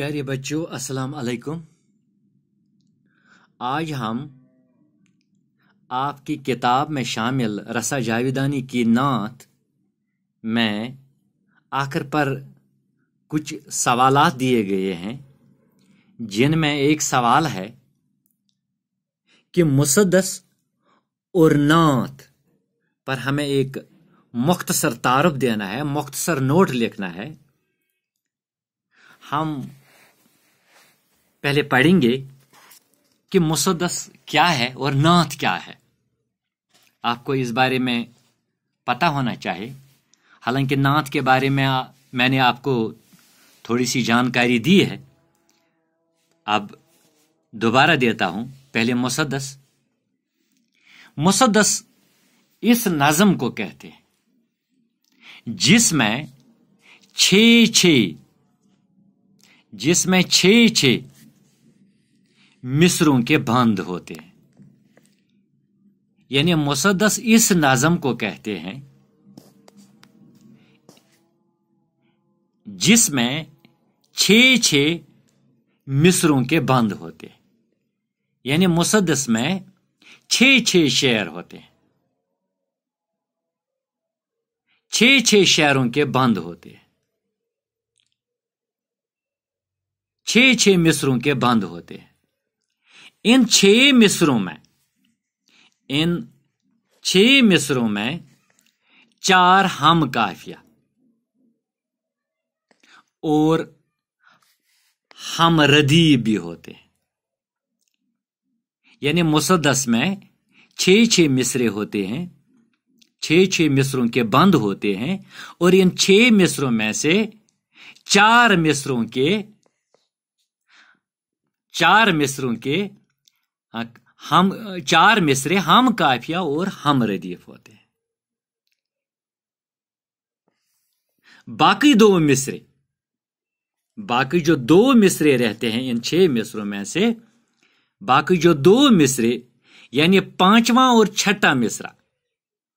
प्यारे बच्चों अस्सलाम वालेकुम आज हम आपकी किताब में शामिल रसा जाविदानी की नात में आखिर पर कुछ सवाल दिए गए हैं जिनमें एक सवाल है कि मुसदस और नात पर हमें एक मुख्तसर तारफ देना है मुख्तसर नोट लिखना है हम पहले पढ़ेंगे कि मुसदस क्या है और नात क्या है आपको इस बारे में पता होना चाहिए हालांकि नात के बारे में आ, मैंने आपको थोड़ी सी जानकारी दी है अब दोबारा देता हूं पहले मुसदस मुसदस इस नज़म को कहते हैं जिसमें छ छे जिसमें छे छ मिसरों के बांध होते हैं यानी मुसदस इस नाजम को कहते हैं जिसमें छ छ मिसरों के बंद होते हैं यानी मुसदस में छ छ शेर होते हैं छ छ शेरों के बंद होते हैं छ छ मिसरों के बंद होते हैं इन छह मिस्रों में इन छह मिस्रों में चार हम काफिया और हम रदी भी होते हैं यानी मुसदस में छह छह मिसरे होते हैं छह छह मिसरों के बंद होते हैं और इन छह मिसरों में से चार मिसरों के चार मिसरों के हाँ, हम चार मिसरे हम काफिया और हम रदीफ होते हैं बाकी दो मिसरे बाकी जो दो मिसरे रहते हैं इन छह मिसरों में से बाकी जो दो मिसरे यानी पांचवा और छठा मिसरा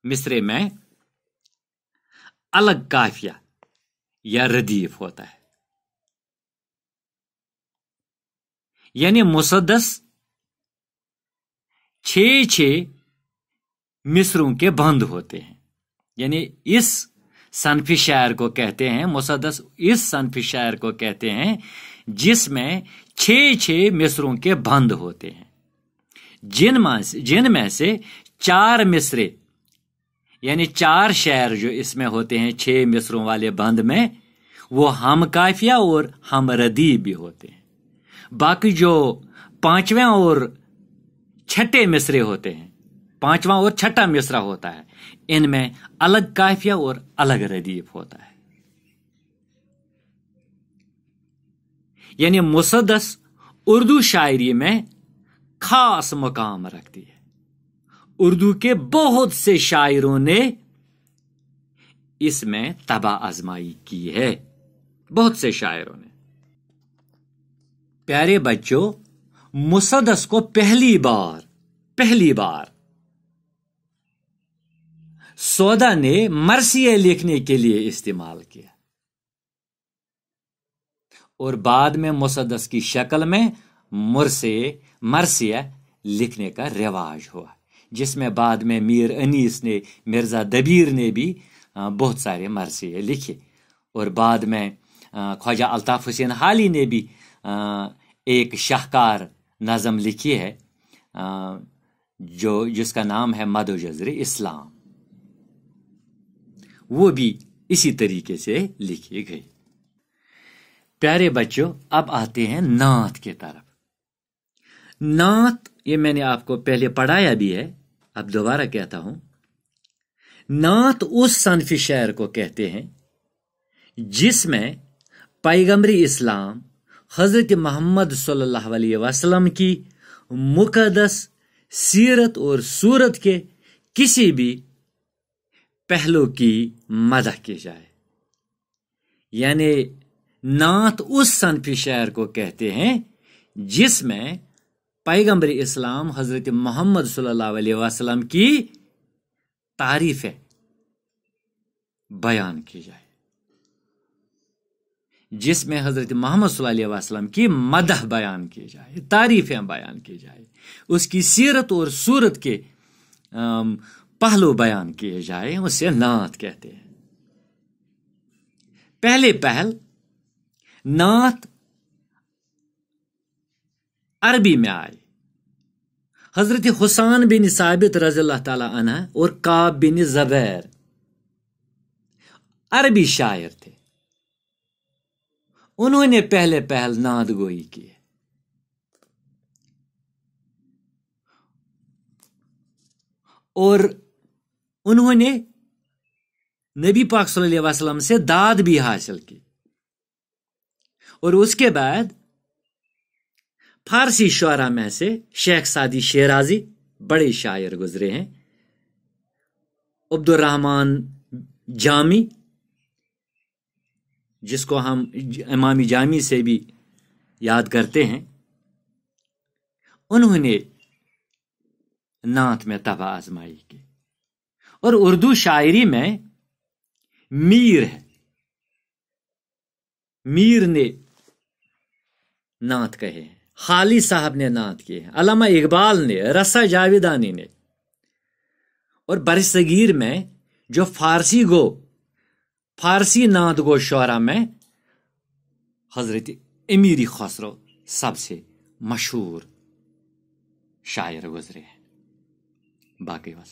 मिसरे में अलग काफिया या रदीफ होता है यानी मुसदस छ छ मिस्रों के बंद होते हैं यानी इस सनफी शायर को कहते हैं मुसदस इस सनफी शायर को कहते हैं जिसमें छ छ मिस्रों के बंद होते हैं जिन से जिनमें से चार मिसरे यानी चार शहर जो इसमें होते हैं छह मिसरों वाले बंद में वो हम काफिया और हम रदी भी होते हैं बाकी जो पांचवें और छठे मिसरे होते हैं पांचवा और छठा मिसरा होता है इनमें अलग काफिया और अलग रदीफ होता है यानी मुसदस उर्दू शायरी में खास मकाम रखती है उर्दू के बहुत से शायरों ने इसमें तबाह आजमाई की है बहुत से शायरों ने प्यारे बच्चों मुसदस को पहली बार पहली बार सौदा ने मरसिया लिखने के लिए इस्तेमाल किया और बाद में मुसदस की शक्ल में मुरसे मरसिया लिखने का रिवाज हुआ जिसमें बाद में मीर अनीस ने मिर्ज़ा दबीर ने भी बहुत सारे मरसिए लिखे और बाद में ख्वाजा अल्ताफ़ हुसैन हाली ने भी एक शाहकार नज़म लिखी है जो जिसका नाम है मदो जजर इस्लाम वो भी इसी तरीके से लिखी गई प्यारे बच्चों अब आते हैं नात के तरफ नात ये मैंने आपको पहले पढ़ाया भी है अब दोबारा कहता हूं नात उस सनफी शहर को कहते हैं जिसमें पैगम्बरी इस्लाम हज़रत मोहम्मद सल्लल्लाहु वसल्लम की मुकदस सीरत और सूरत के किसी भी पहलू की मदह की जाए यानि नात उस सनफी शहर को कहते हैं जिसमें पैगम्बर इस्लाम हज़रत मोहम्मद सल्लल्लाहु वसल्लम की तारीफ़ें बयान की जाए जिसमें हज़रत मोहम्मद वसल्लम की मदह बयान की जाए तारीफ़ें बयान की जाए उसकी सीरत और सूरत के पहलू बयान किए जाए उसे नात कहते हैं पहले पहल नात अरबी में आए हज़रत हुसैन बिन साबित रज़ी अल्लाह और काब बिन ज़बैर अरबी शायर थे उन्होंने पहले पहल नाद गोई की और उन्होंने नबी पाक सल्लल्लाहु अलैहि वसल्लम से दाद भी हासिल की और उसके बाद फारसी शुरा में से शेख सादी शेराजी बड़े शायर गुजरे हैं अब्दुलरहमान जामी जिसको हम इमाम जामी से भी याद करते हैं उन्होंने नात में तबा आजमाई की और उर्दू शायरी में मीर है मीर ने नात कहे हैं खाली साहब ने नात किए हैं अलामा इकबाल ने रसा जावेदानी ने और बरसगीर में जो फारसी गो फारसी नाद गो शारा में हजरत अमीरी खसरो सबसे मशहूर शायर गुजरे हैं बाकी वसलम